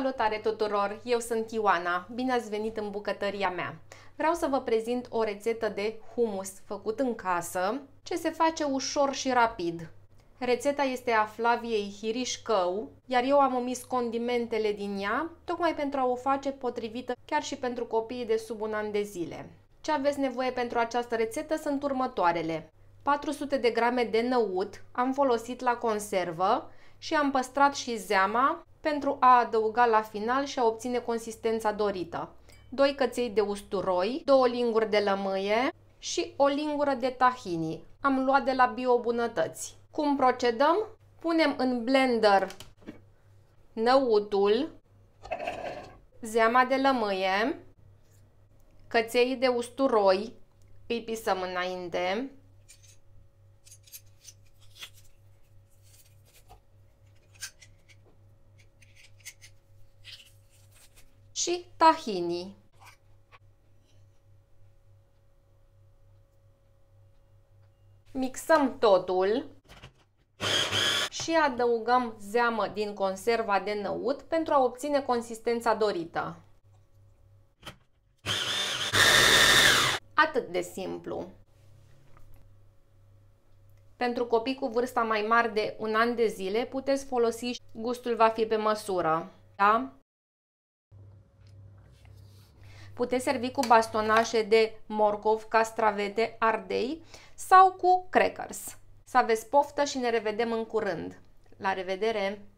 Salutare tuturor! Eu sunt Ioana. Bine ați venit în bucătăria mea. Vreau să vă prezint o rețetă de humus făcut în casă, ce se face ușor și rapid. Rețeta este a Flaviei Hirișcău, iar eu am omis condimentele din ea, tocmai pentru a o face potrivită chiar și pentru copiii de sub un an de zile. Ce aveți nevoie pentru această rețetă sunt următoarele. 400 de grame de năut am folosit la conservă și am păstrat și zeama pentru a adăuga la final și a obține consistența dorită. 2 căței de usturoi, 2 linguri de lămâie și o lingură de tahini. Am luat de la Bio Bunătăți. Cum procedăm? Punem în blender năutul, zeama de lămâie, căței de usturoi, îi pisăm înainte, și tahini. Mixăm totul și adăugăm zeamă din conserva de năut pentru a obține consistența dorită. Atât de simplu. Pentru copii cu vârsta mai mare de un an de zile puteți folosi gustul va fi pe măsură. Da? Puteți servi cu bastonașe de morcov, castravete, ardei sau cu crackers. Să aveți poftă și ne revedem în curând! La revedere!